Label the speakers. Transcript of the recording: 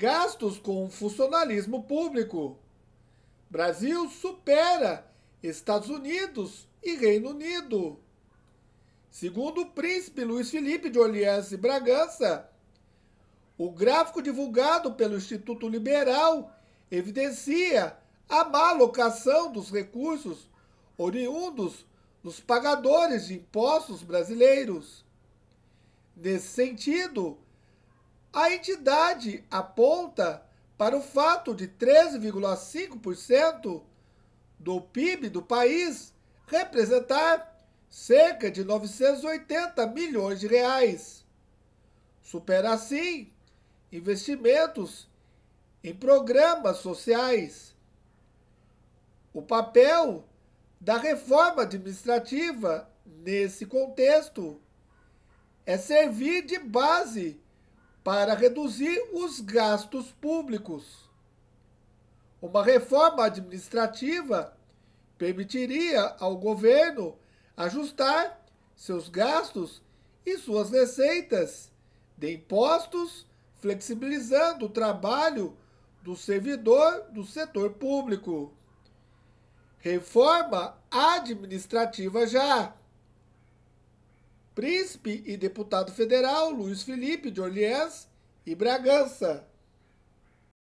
Speaker 1: Gastos com funcionalismo público. Brasil supera Estados Unidos e Reino Unido. Segundo o príncipe Luiz Felipe de Orleans e Bragança, o gráfico divulgado pelo Instituto Liberal evidencia a má alocação dos recursos oriundos dos pagadores de impostos brasileiros. Nesse sentido, a entidade aponta para o fato de 13,5% do PIB do país representar cerca de 980 milhões de reais. Supera assim investimentos em programas sociais. O papel da reforma administrativa nesse contexto é servir de base para reduzir os gastos públicos. Uma reforma administrativa permitiria ao governo ajustar seus gastos e suas receitas de impostos, flexibilizando o trabalho do servidor do setor público. Reforma administrativa já príncipe e deputado federal Luiz Felipe de Orleans e Bragança.